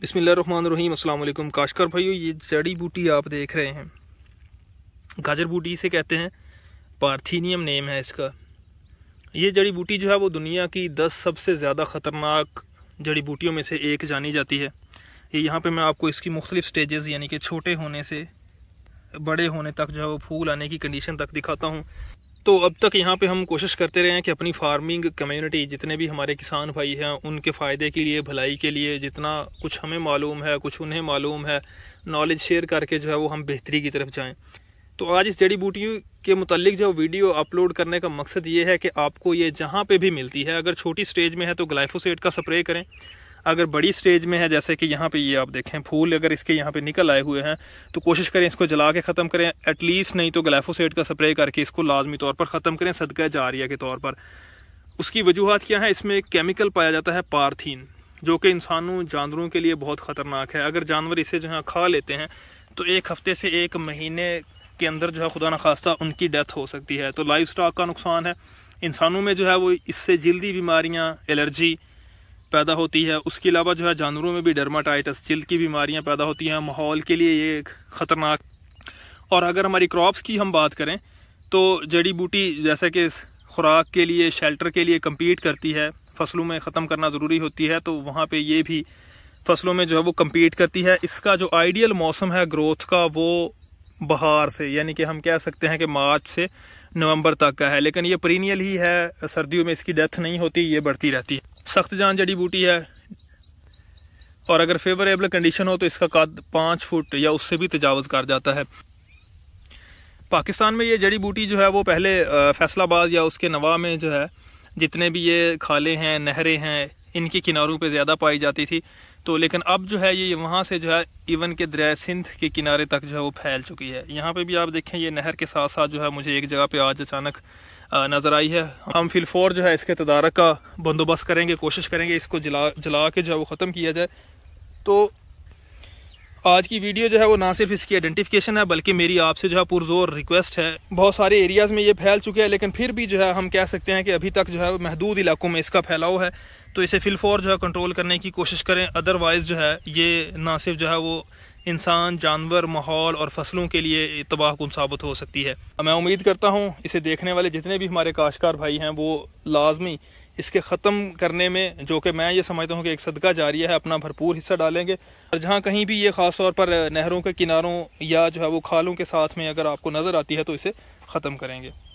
बिसमीम काशकर भाइयों ये जड़ी बूटी आप देख रहे हैं गाजर बूटी इसे कहते हैं पार्थीनियम नेम है इसका ये जड़ी बूटी जो है वो दुनिया की दस सबसे ज़्यादा ख़तरनाक जड़ी बूटियों में से एक जानी जाती है ये यहाँ पे मैं आपको इसकी मुख्तलिफ़ स्टेजेस यानी कि छोटे होने से बड़े होने तक जो है वो फूल आने की कंडीशन तक दिखाता हूँ तो अब तक यहाँ पे हम कोशिश करते रहे हैं कि अपनी फार्मिंग कम्युनिटी जितने भी हमारे किसान भाई हैं उनके फ़ायदे के लिए भलाई के लिए जितना कुछ हमें मालूम है कुछ उन्हें मालूम है नॉलेज शेयर करके जो है वो हम बेहतरी की तरफ जाएँ तो आज इस जड़ी बूटियों के मुतलिक जो वीडियो अपलोड करने का मकसद ये है कि आपको ये जहाँ पर भी मिलती है अगर छोटी स्टेज में है तो ग्लाइफोसेट का स्प्रे करें अगर बड़ी स्टेज में है जैसे कि यहाँ पे ये आप देखें फूल अगर इसके यहाँ पे निकल आए हुए हैं तो कोशिश करें इसको जला के ख़त्म करें एटलीस्ट नहीं तो ग्लाइफोसेट का स्प्रे करके इसको लाजमी तौर पर ख़त्म करें सदका जारिया के तौर पर उसकी वजूहत क्या है इसमें एक केमिकल पाया जाता है पारथीन जो कि इंसानों जानवरों के लिए बहुत ख़तरनाक है अगर जानवर इसे जो है खा लेते हैं तो एक हफ्ते से एक महीने के अंदर जो है खुदा न खास्ता उनकी डेथ हो सकती है तो लाइफ स्टॉक का नुकसान है इंसानों में जो है वो इससे जल्दी बीमारियाँ एलर्जी पैदा होती है उसके अलावा जो है जानवरों में भी डर्माटाइटस चिल की बीमारियां पैदा होती हैं माहौल के लिए ये ख़तरनाक और अगर हमारी क्रॉप्स की हम बात करें तो जड़ी बूटी जैसे कि खुराक के लिए शेल्टर के लिए कम्पीट करती है फसलों में ख़त्म करना ज़रूरी होती है तो वहाँ पर ये भी फसलों में जो है वो कम्पीट करती है इसका जो आइडियल मौसम है ग्रोथ का वो बहार से यानी कि हम कह सकते हैं कि मार्च से नवंबर तक का है लेकिन ये प्रीनियल ही है सर्दियों में इसकी डेथ नहीं होती ये बढ़ती रहती है सख्त जान जड़ी बूटी है और अगर फेवरेबल कंडीशन हो तो इसका कद पाँच फुट या उससे भी तजावज़ कर जाता है पाकिस्तान में ये जड़ी बूटी जो है वो पहले फैसलाबाद या उसके नवा में जो है जितने भी ये खाले हैं नहरें हैं इनके किनारों पे ज़्यादा पाई जाती थी तो लेकिन अब जो है ये वहाँ से जो है इवन के दरिया सिंध के किनारे तक जो है वो फैल चुकी है यहाँ पे भी आप देखें ये नहर के साथ साथ जो है मुझे एक जगह पे आज अचानक नज़र आई है हम फोर जो है इसके तदारक का बंदोबस्त करेंगे कोशिश करेंगे इसको जला जला के जो है वो ख़त्म किया जाए तो आज की वीडियो जो है वो ना सिर्फ इसकी आइडेंटिफिकेशन है बल्कि मेरी आपसे जो है पुरजोर रिक्वेस्ट है बहुत सारे एरियाज़ में ये फैल चुके हैं लेकिन फिर भी जो है हम कह सकते हैं कि अभी तक जो है महदूद इलाकों में इसका फैलाव है तो इसे फिलफोर जो है कंट्रोल करने की कोशिश करें अदरवाइज़ जो है ये ना सिर्फ जो है वो इंसान जानवर माहौल और फसलों के लिए तबाह कन साबित हो सकती है मैं उम्मीद करता हूँ इसे देखने वाले जितने भी हमारे काशकार भाई हैं वो लाजमी इसके ख़त्म करने में जो कि मैं ये समझता हूँ कि एक सदका जारी है अपना भरपूर हिस्सा डालेंगे और जहाँ कहीं भी ये ख़ास तौर पर नहरों के किनारों या जो है वो खालों के साथ में अगर आपको नज़र आती है तो इसे ख़त्म करेंगे